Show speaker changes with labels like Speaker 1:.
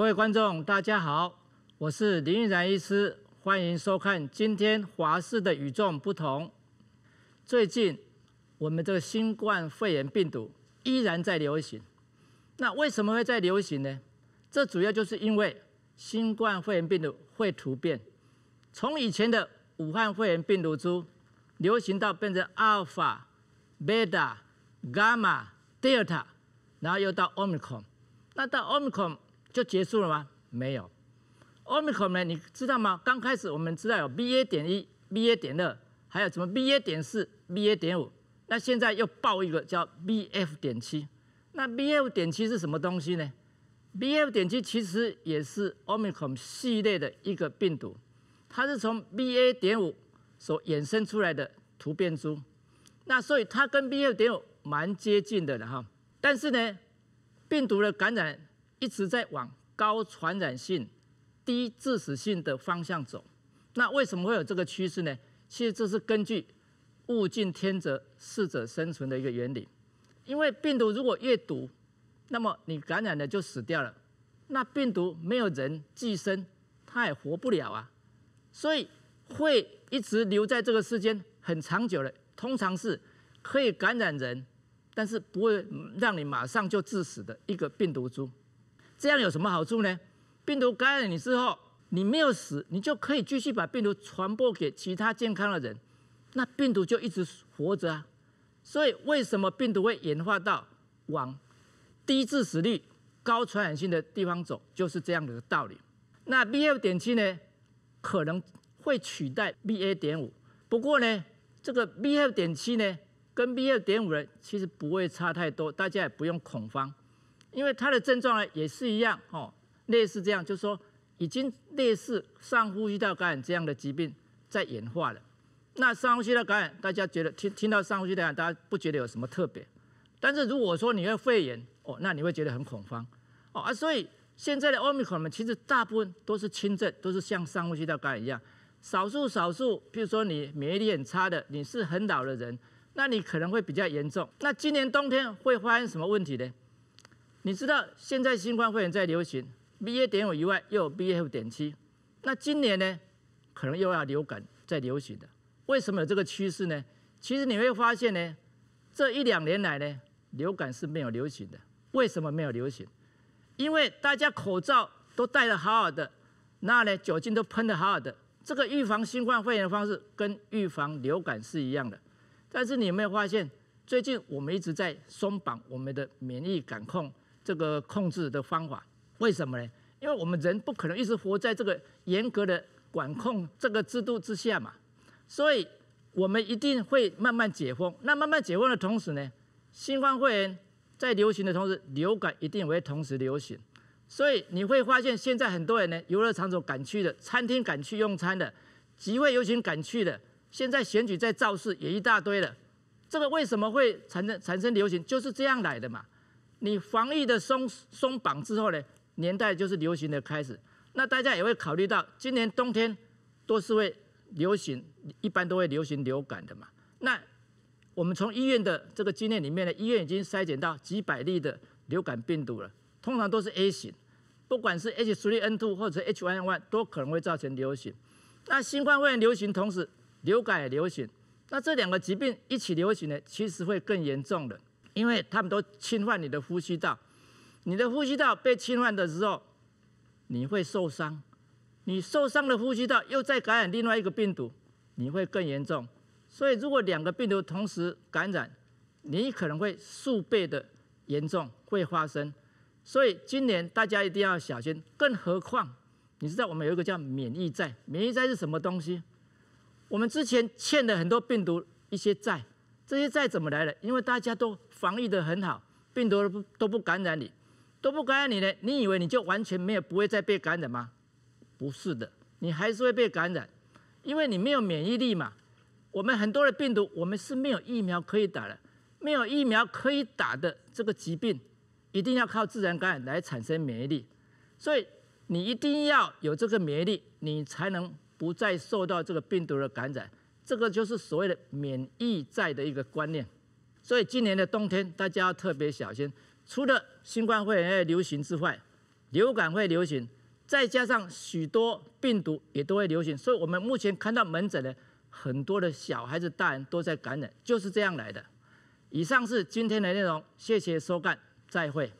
Speaker 1: 各位观众，大家好，我是林奕然医师，欢迎收看今天华视的与众不同。最近，我们这个新冠肺炎病毒依然在流行，那为什么会在流行呢？这主要就是因为新冠肺炎病毒会突变，从以前的武汉肺炎病毒株流行到变成 Alpha、Beta、Gamma、Delta，然后又到奥密克戎，那到奥密克戎。就结束了吗？没有，omicron 呢？你知道吗？刚开始我们知道有 BA. 点一、BA. 点二，还有什么 BA. 点四、BA. 点五，那现在又报一个叫 BF. 点七。那 BF. 点七是什么东西呢？BF. 点七其实也是 omicron 系列的一个病毒，它是从 BA. 点五所衍生出来的突变株。那所以它跟 b f 点五蛮接近的了哈。但是呢，病毒的感染一直在往高传染性、低致死性的方向走。那为什么会有这个趋势呢？其实这是根据“物竞天择，适者生存”的一个原理。因为病毒如果越毒，那么你感染了就死掉了。那病毒没有人寄生，它也活不了啊。所以会一直留在这个世间很长久的。通常是可以感染人，但是不会让你马上就致死的一个病毒株。这样有什么好处呢？病毒感染你之后，你没有死，你就可以继续把病毒传播给其他健康的人，那病毒就一直活着啊。所以为什么病毒会演化到往低致死率、高传染性的地方走，就是这样的道理。那 B. F. 点七呢，可能会取代 B. A. 点五，不过呢，这个 B. F. 点七呢，跟 B. F. 点五呢，其实不会差太多，大家也不用恐慌。因为它的症状呢也是一样哦，类似这样，就是说已经类似上呼吸道感染这样的疾病在演化了。那上呼吸道感染，大家觉得听听到上呼吸道感染，大家不觉得有什么特别？但是如果说你是肺炎哦，那你会觉得很恐慌哦啊！所以现在的奥密克戎其实大部分都是轻症，都是像上呼吸道感染一样，少数少数，比如说你免疫力很差的，你是很老的人，那你可能会比较严重。那今年冬天会发生什么问题呢？你知道现在新冠肺炎在流行，BA. 点五以外又有 BF. 点七，那今年呢可能又要流感在流行的。为什么有这个趋势呢？其实你会发现呢，这一两年来呢流感是没有流行的。为什么没有流行？因为大家口罩都戴得好好的，那呢酒精都喷得好好的。这个预防新冠肺炎的方式跟预防流感是一样的。但是你有没有发现最近我们一直在松绑我们的免疫感控？这个控制的方法，为什么呢？因为我们人不可能一直活在这个严格的管控这个制度之下嘛，所以我们一定会慢慢解封。那慢慢解封的同时呢，新冠肺炎在流行的同时，流感一定会同时流行。所以你会发现，现在很多人呢，游乐场所敢去的，餐厅敢去用餐的，集会游行敢去的，现在选举在造势也一大堆了。这个为什么会产生产生流行，就是这样来的嘛。你防疫的松松绑之后呢，年代就是流行的开始。那大家也会考虑到，今年冬天都是会流行，一般都会流行流感的嘛。那我们从医院的这个经验里面呢，医院已经筛检到几百例的流感病毒了，通常都是 A 型，不管是 H3N2 或者 H1N1 都可能会造成流行。那新冠肺炎流行同时流感也流行，那这两个疾病一起流行呢，其实会更严重的。因为他们都侵犯你的呼吸道，你的呼吸道被侵犯的时候，你会受伤，你受伤的呼吸道又再感染另外一个病毒，你会更严重。所以如果两个病毒同时感染，你可能会数倍的严重会发生。所以今年大家一定要小心，更何况你知道我们有一个叫免疫债，免疫债是什么东西？我们之前欠了很多病毒一些债，这些债怎么来的？因为大家都防疫得很好，病毒都不感染你，都不感染你呢，你以为你就完全没有不会再被感染吗？不是的，你还是会被感染，因为你没有免疫力嘛。我们很多的病毒，我们是没有疫苗可以打的，没有疫苗可以打的这个疾病，一定要靠自然感染来产生免疫力。所以你一定要有这个免疫力，你才能不再受到这个病毒的感染。这个就是所谓的免疫在的一个观念。所以今年的冬天，大家要特别小心。除了新冠肺炎流行之外，流感会流行，再加上许多病毒也都会流行。所以，我们目前看到门诊的很多的小孩子、大人都在感染，就是这样来的。以上是今天的内容，谢谢收看，再会。